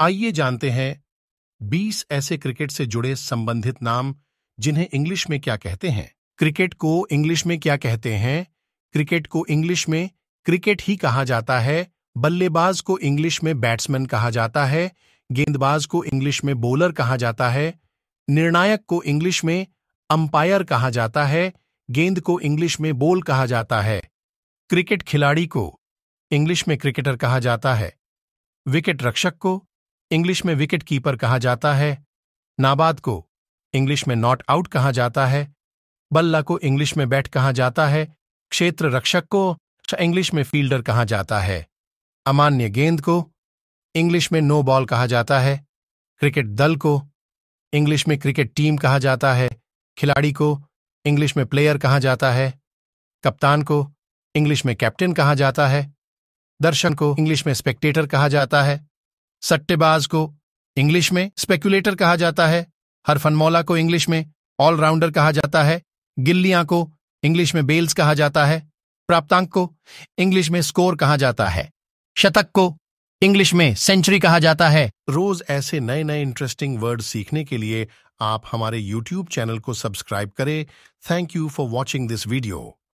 आइए जानते हैं 20 ऐसे क्रिकेट से जुड़े संबंधित नाम जिन्हें इंग्लिश में क्या कहते हैं क्रिकेट को इंग्लिश में क्या कहते हैं क्रिकेट को इंग्लिश में क्रिकेट ही कहा जाता है बल्लेबाज को इंग्लिश में बैट्समैन कहा जाता है गेंदबाज को इंग्लिश में बॉलर कहा जाता है निर्णायक को इंग्लिश में अंपायर कहा जाता है गेंद को इंग्लिश में बोल कहा जाता है क्रिकेट खिलाड़ी को इंग्लिश में क्रिकेटर कहा जाता है विकेट रक्षक को इंग्लिश में विकेट कीपर कहा जाता है नाबाद को इंग्लिश में नॉट आउट कहा जाता है बल्ला को इंग्लिश में बैट कहा जाता है क्षेत्र रक्षक को इंग्लिश में फील्डर कहा जाता है अमान्य गेंद को इंग्लिश में नो बॉल कहा जाता है क्रिकेट दल को इंग्लिश में क्रिकेट टीम कहा जाता है खिलाड़ी को इंग्लिश में प्लेयर कहा जाता है कप्तान को इंग्लिश में कैप्टन कहा जाता है दर्शन को इंग्लिश में स्पेक्टेटर कहा जाता है सट्टेबाज को इंग्लिश में स्पेक्यूलेटर कहा जाता है हरफनमौला को इंग्लिश में ऑलराउंडर कहा जाता है गिल्लियां को इंग्लिश में बेल्स कहा जाता है प्राप्तांक को इंग्लिश में स्कोर कहा जाता है शतक को इंग्लिश में सेंचुरी कहा जाता है रोज ऐसे नए नए इंटरेस्टिंग वर्ड सीखने के लिए आप हमारे YouTube चैनल को सब्सक्राइब करें thank you for watching this video